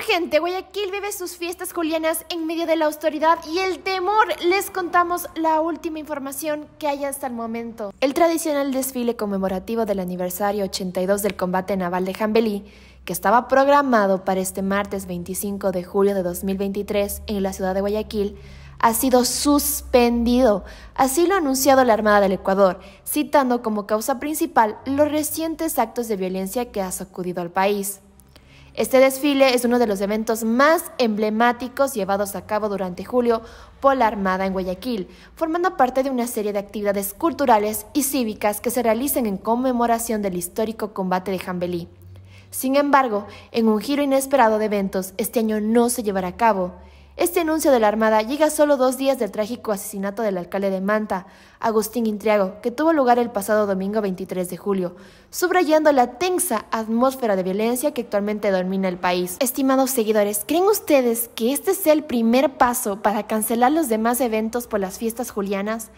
urgente, Guayaquil vive sus fiestas julianas en medio de la autoridad y el temor. Les contamos la última información que hay hasta el momento. El tradicional desfile conmemorativo del aniversario 82 del combate naval de Jambelí, que estaba programado para este martes 25 de julio de 2023 en la ciudad de Guayaquil, ha sido suspendido. Así lo ha anunciado la Armada del Ecuador, citando como causa principal los recientes actos de violencia que ha sacudido al país. Este desfile es uno de los eventos más emblemáticos llevados a cabo durante julio por la Armada en Guayaquil, formando parte de una serie de actividades culturales y cívicas que se realizan en conmemoración del histórico combate de Jambelí. Sin embargo, en un giro inesperado de eventos, este año no se llevará a cabo. Este anuncio de la Armada llega solo dos días del trágico asesinato del alcalde de Manta, Agustín Intriago, que tuvo lugar el pasado domingo 23 de julio, subrayando la tensa atmósfera de violencia que actualmente domina el país. Estimados seguidores, ¿creen ustedes que este sea el primer paso para cancelar los demás eventos por las fiestas julianas?